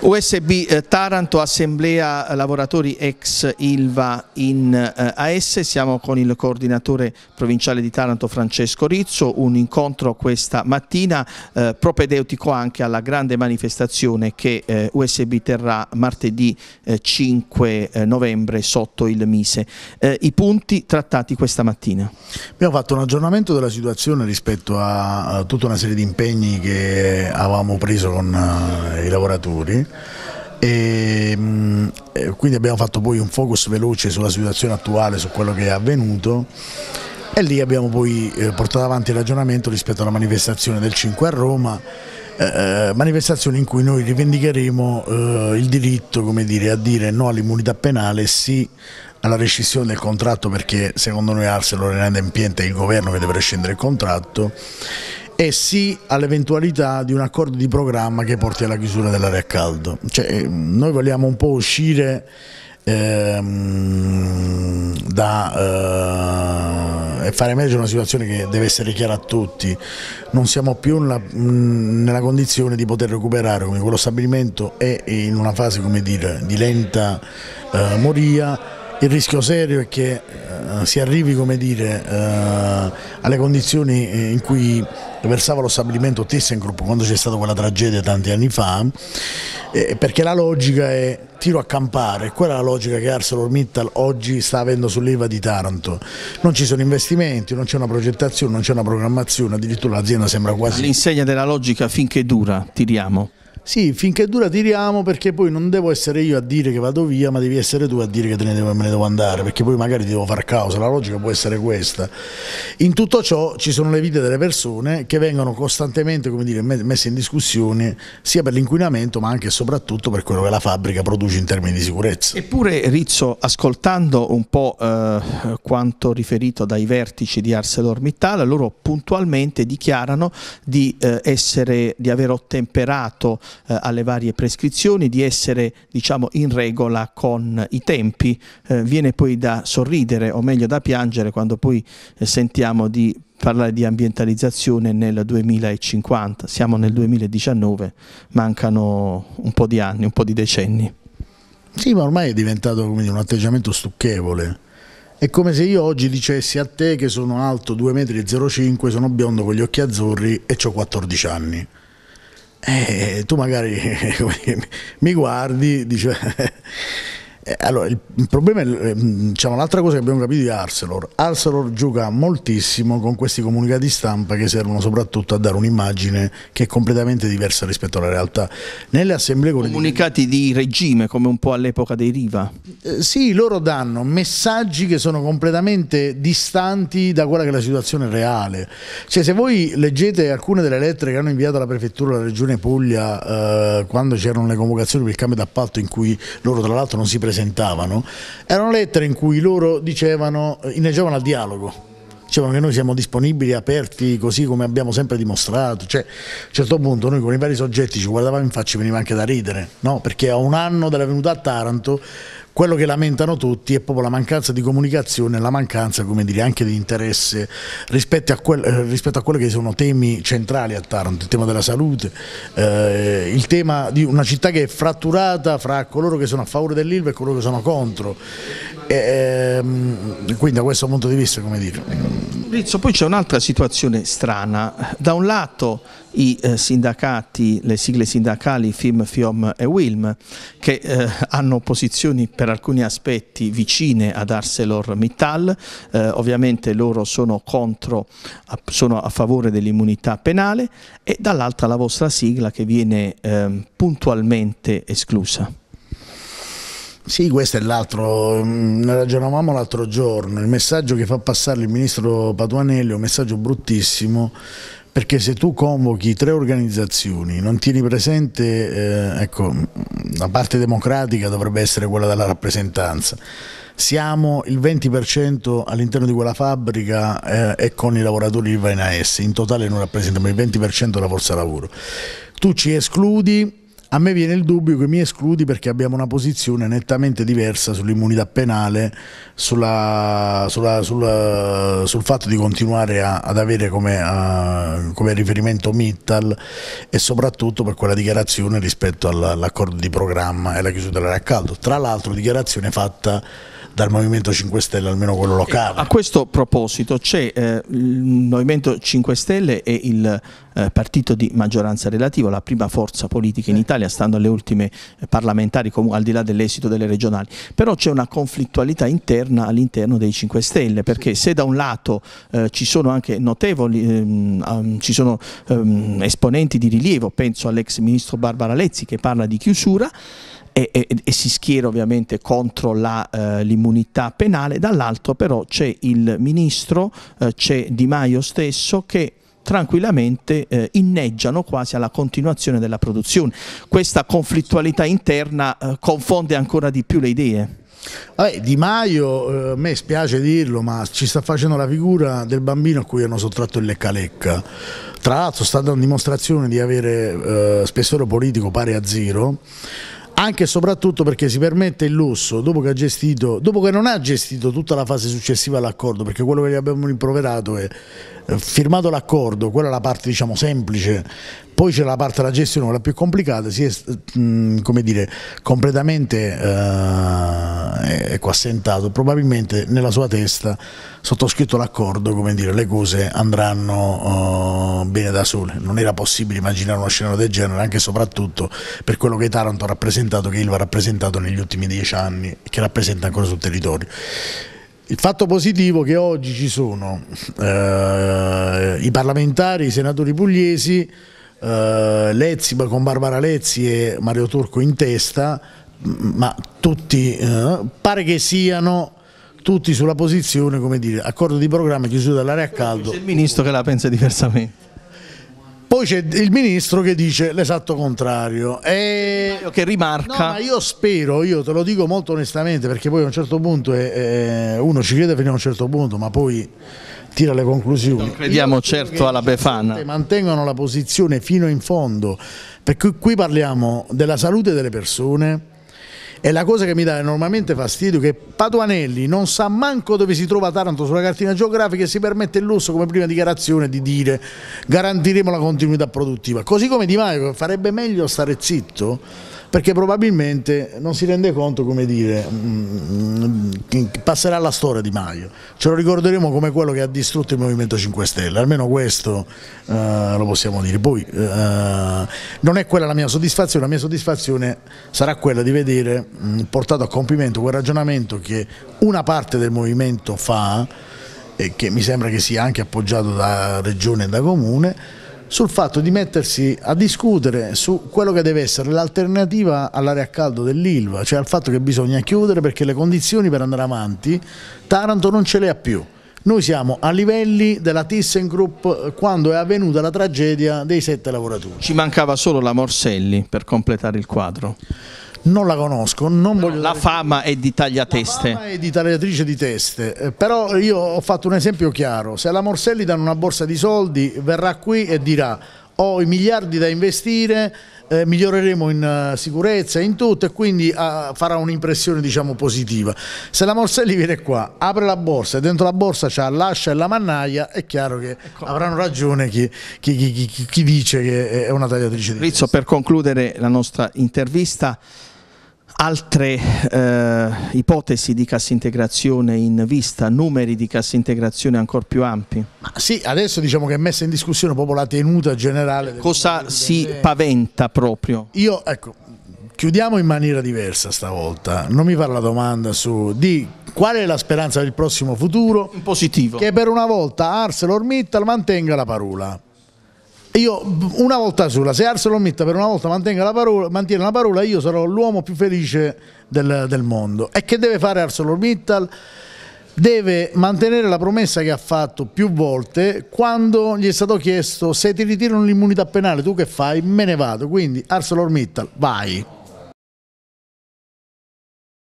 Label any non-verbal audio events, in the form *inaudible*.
USB eh, Taranto, assemblea eh, lavoratori ex Ilva in eh, AS, siamo con il coordinatore provinciale di Taranto Francesco Rizzo, un incontro questa mattina eh, propedeutico anche alla grande manifestazione che eh, USB terrà martedì eh, 5 novembre sotto il Mise. I punti trattati questa mattina. Abbiamo fatto un aggiornamento della situazione rispetto a, a tutta una serie di impegni che avevamo preso con i lavoratori e, ehm, eh, quindi abbiamo fatto poi un focus veloce sulla situazione attuale, su quello che è avvenuto e lì abbiamo poi eh, portato avanti il ragionamento rispetto alla manifestazione del 5 a Roma, eh, manifestazione in cui noi rivendicheremo il diritto dire, a dire no all'immunità penale, sì alla rescissione del contratto perché secondo noi Arcelor è inadempiente il governo che deve rescindere il contratto e sì all'eventualità di un accordo di programma che porti alla chiusura dell'area a caldo. Cioè, noi vogliamo un po' uscire ehm, da, eh, e fare emergere una situazione che deve essere chiara a tutti. Non siamo più nella, nella condizione di poter recuperare come quello stabilimento è in una fase dire, di lenta eh, moria il rischio serio è che eh, si arrivi dire, eh, alle condizioni eh, in cui versava lo stabilimento ThyssenKrupp quando c'è stata quella tragedia tanti anni fa, eh, perché la logica è tiro a campare, quella è la logica che ArcelorMittal oggi sta avendo sull'IVA di Taranto. Non ci sono investimenti, non c'è una progettazione, non c'è una programmazione, addirittura l'azienda sembra quasi... L'insegna della logica finché dura, tiriamo. Sì, finché dura tiriamo perché poi non devo essere io a dire che vado via, ma devi essere tu a dire che te ne devo, me ne devo andare, perché poi magari ti devo far causa, la logica può essere questa. In tutto ciò ci sono le vite delle persone che vengono costantemente dire, messe in discussione sia per l'inquinamento ma anche e soprattutto per quello che la fabbrica produce in termini di sicurezza. Eppure Rizzo, ascoltando un po' eh, quanto riferito dai vertici di ArcelorMittal, loro puntualmente dichiarano di, eh, essere, di aver ottemperato eh, alle varie prescrizioni, di essere diciamo, in regola con i tempi. Eh, viene poi da sorridere o meglio da piangere quando poi eh, sentiamo di parlare di ambientalizzazione nel 2050. Siamo nel 2019, mancano un po' di anni, un po' di decenni. Sì, ma ormai è diventato dire, un atteggiamento stucchevole. È come se io oggi dicessi a te che sono alto 2,05 m, sono biondo con gli occhi azzurri e ho 14 anni eh, tu magari *laughs* mi guardi, dice *laughs* Eh, allora, il, problema è ehm, diciamo, l'altra cosa che abbiamo capito di Arcelor. Arcelor gioca moltissimo con questi comunicati stampa che servono soprattutto a dare un'immagine che è completamente diversa rispetto alla realtà. Nelle assemblee comunicati di... di regime, come un po' all'epoca dei Riva. Eh, sì, loro danno messaggi che sono completamente distanti da quella che è la situazione reale. Cioè, se voi leggete alcune delle lettere che hanno inviato alla prefettura della regione Puglia eh, quando c'erano le convocazioni per il cambio d'appalto in cui loro tra l'altro non si presentano presentavano, erano lettere in cui loro dicevano, inneggiavano al dialogo. Dicevano che noi siamo disponibili, aperti, così come abbiamo sempre dimostrato. Cioè, a un certo punto noi con i vari soggetti ci guardavamo in faccia e veniva anche da ridere, no? Perché a un anno della venuta a Taranto quello che lamentano tutti è proprio la mancanza di comunicazione, la mancanza come dire, anche di interesse rispetto a, quel, eh, rispetto a, quelli che sono temi centrali a Taranto, il tema della salute, eh, il tema di una città che è fratturata fra coloro che sono a favore dell'ILVA e coloro che sono contro. E, ehm, quindi da questo punto di vista, come dire Rizzo, poi c'è un'altra situazione strana. Da un lato i eh, sindacati, le sigle sindacali FIM, FIOM e WILM, che eh, hanno posizioni per alcuni aspetti vicine ad ArcelorMittal, eh, ovviamente loro sono, contro, sono a favore dell'immunità penale, e dall'altra la vostra sigla che viene ehm, puntualmente esclusa. Sì, questo è l'altro, mm, ne ragionavamo l'altro giorno, il messaggio che fa passare il ministro Patuanelli è un messaggio bruttissimo perché se tu convochi tre organizzazioni, non tieni presente, eh, ecco, la parte democratica dovrebbe essere quella della rappresentanza, siamo il 20% all'interno di quella fabbrica eh, e con i lavoratori di Vaina S, in totale non rappresentiamo il 20% della forza lavoro, tu ci escludi a me viene il dubbio che mi escludi perché abbiamo una posizione nettamente diversa sull'immunità penale, sulla, sulla, sulla, sul fatto di continuare a, ad avere come, a, come, riferimento Mittal e soprattutto per quella dichiarazione rispetto all'accordo di programma e la chiusura dell'area a caldo. Tra l'altro dichiarazione fatta dal Movimento 5 Stelle, almeno quello eh, locale. a questo proposito c'è eh, il Movimento 5 Stelle e il eh, partito di maggioranza relativa, la prima forza politica in Italia, stando alle ultime eh, parlamentari, al di là dell'esito delle regionali, però c'è una conflittualità interna all'interno dei 5 Stelle, perché se da un lato eh, ci sono anche notevoli, ehm, ci sono ehm, esponenti di rilievo, penso all'ex ministro Barbara Lezzi che parla di chiusura, e, e, e si schiera ovviamente contro la, eh, l'immunità penale, dall'altro però c'è il ministro, eh, c'è Di Maio stesso che tranquillamente eh, inneggiano quasi alla continuazione della produzione. Questa conflittualità interna eh, confonde ancora di più le idee. Vabbè, di Maio, eh, a me spiace dirlo, ma ci sta facendo la figura del bambino a cui hanno sottratto il lecca-lecca. Tra l'altro sta dando dimostrazione di avere eh, spessore politico pari a zero anche e soprattutto perché si permette il lusso, dopo che, gestito, dopo che non ha gestito tutta la fase successiva all'accordo, perché quello che gli abbiamo rimproverato è eh, firmato l'accordo, quella è la parte diciamo semplice, poi c'è la parte della gestione, quella più complicata, si è mm, dire, completamente... Eh, è ecco, assentato, probabilmente nella sua testa, sottoscritto l'accordo, come dire, le cose andranno uh, bene da sole. Non era possibile immaginare uno scenario del genere, anche e soprattutto per quello che Taranto ha rappresentato, che Ilva ha rappresentato negli ultimi dieci anni e che rappresenta ancora sul territorio. Il fatto positivo è che oggi ci sono eh, i parlamentari, i senatori pugliesi, eh, Lezzi con Barbara Lezzi e Mario Turco in testa, ma tutti, eh, pare che siano tutti sulla posizione, come dire, accordo di programma, chiusura dell'area a caldo. C'è il ministro che la pensa diversamente. Poi c'è il ministro che dice l'esatto contrario. E... Che rimarca. No, io spero, io te lo dico molto onestamente, perché poi a un certo punto è, eh, è, eh, uno ci crede fino a un certo punto, ma poi tira le conclusioni. Non crediamo certo alla Befana. Mantengono la posizione fino in fondo, perché qui parliamo della salute delle persone, e la cosa che mi dà enormemente fastidio è che Paduanelli non sa manco dove si trova Taranto sulla cartina geografica e si permette il lusso come prima dichiarazione di dire garantiremo la continuità produttiva. Così come Di Maio farebbe meglio stare zitto perché probabilmente non si rende conto, come dire, mm, mm, passerà alla storia Di Maio, ce lo ricorderemo come quello che ha distrutto il Movimento 5 Stelle, almeno questo eh, lo possiamo dire. Poi eh, non è quella la mia soddisfazione, la mia soddisfazione sarà quella di vedere mh, mm, portato a compimento quel ragionamento che una parte del movimento fa e che mi sembra che sia anche appoggiato da regione e da comune, sul fatto di mettersi a discutere su quello che deve essere l'alternativa all'area a caldo dell'Ilva, cioè al fatto che bisogna chiudere perché le condizioni per andare avanti Taranto non ce le ha più. Noi siamo a livelli della ThyssenKrupp eh, quando è avvenuta la tragedia dei sette lavoratori. Ci mancava solo la Morselli per completare il quadro non la conosco. Non voglio... La fama è di tagliateste. La fama è di tagliatrice di teste, eh, però io ho fatto un esempio chiaro, se alla Morselli danno una borsa di soldi verrà qui e dirà ho i miliardi da investire, eh, miglioreremo in uh, sicurezza, in tutto e quindi uh, farà un'impressione diciamo, positiva. Se la Morselli viene qua, apre la borsa e dentro la borsa c'ha l'ascia e la mannaia, è chiaro che ecco. avranno ragione chi, chi, chi, chi, dice che è una tagliatrice di Rizzo, testa. per concludere la nostra intervista, Altre eh, ipotesi di cassa integrazione in vista, numeri di cassa integrazione ancora più ampi? Ma sì, adesso diciamo che è messa in discussione proprio la tenuta generale. Cosa si delle... paventa proprio? Io, ecco, chiudiamo in maniera diversa stavolta. Non mi fa la domanda su di qual è la speranza del prossimo futuro. In positivo. Che per una volta ArcelorMittal mantenga la parola io una volta sola, se ArcelorMittal per una volta la parola, mantiene la parola, io sarò l'uomo più felice del, del mondo. E che deve fare ArcelorMittal? Deve mantenere la promessa che ha fatto più volte quando gli è stato chiesto se ti ritirano l'immunità penale, tu che fai? Me ne vado, quindi ArcelorMittal, vai.